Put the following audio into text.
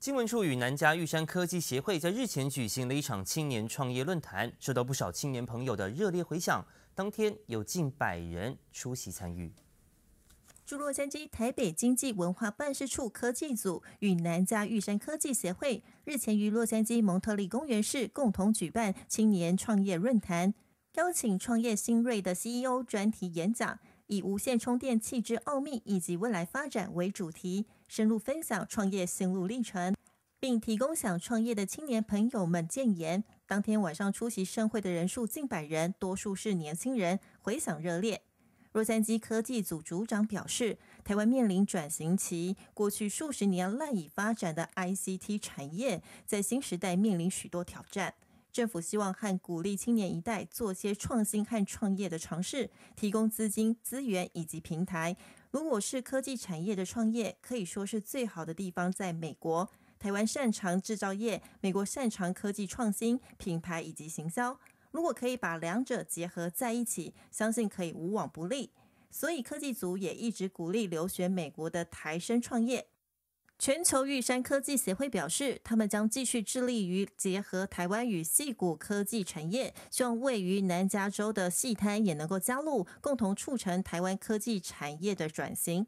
新闻处与南加玉山科技协会在日前举行了一场青年创业论坛，受到不少青年朋友的热烈回响。当天有近百人出席参与。驻洛杉矶台北经济文化办事处科技组与南加玉山科技协会日前于洛杉矶蒙特利公园市共同举办青年创业论坛，邀请创业新锐的 CEO 专题演讲。以无线充电器之奥秘以及未来发展为主题，深入分享创业心路历程，并提供想创业的青年朋友们建言。当天晚上出席盛会的人数近百人，多数是年轻人，回响热烈。洛杉矶科技组组长表示，台湾面临转型期，过去数十年赖以发展的 ICT 产业，在新时代面临许多挑战。政府希望和鼓励青年一代做些创新和创业的尝试，提供资金、资源以及平台。如果是科技产业的创业，可以说是最好的地方在美国。台湾擅长制造业，美国擅长科技创新、品牌以及行销。如果可以把两者结合在一起，相信可以无往不利。所以科技组也一直鼓励留学美国的台生创业。全球玉山科技协会表示，他们将继续致力于结合台湾与戏谷科技产业，希望位于南加州的戏滩也能够加入，共同促成台湾科技产业的转型。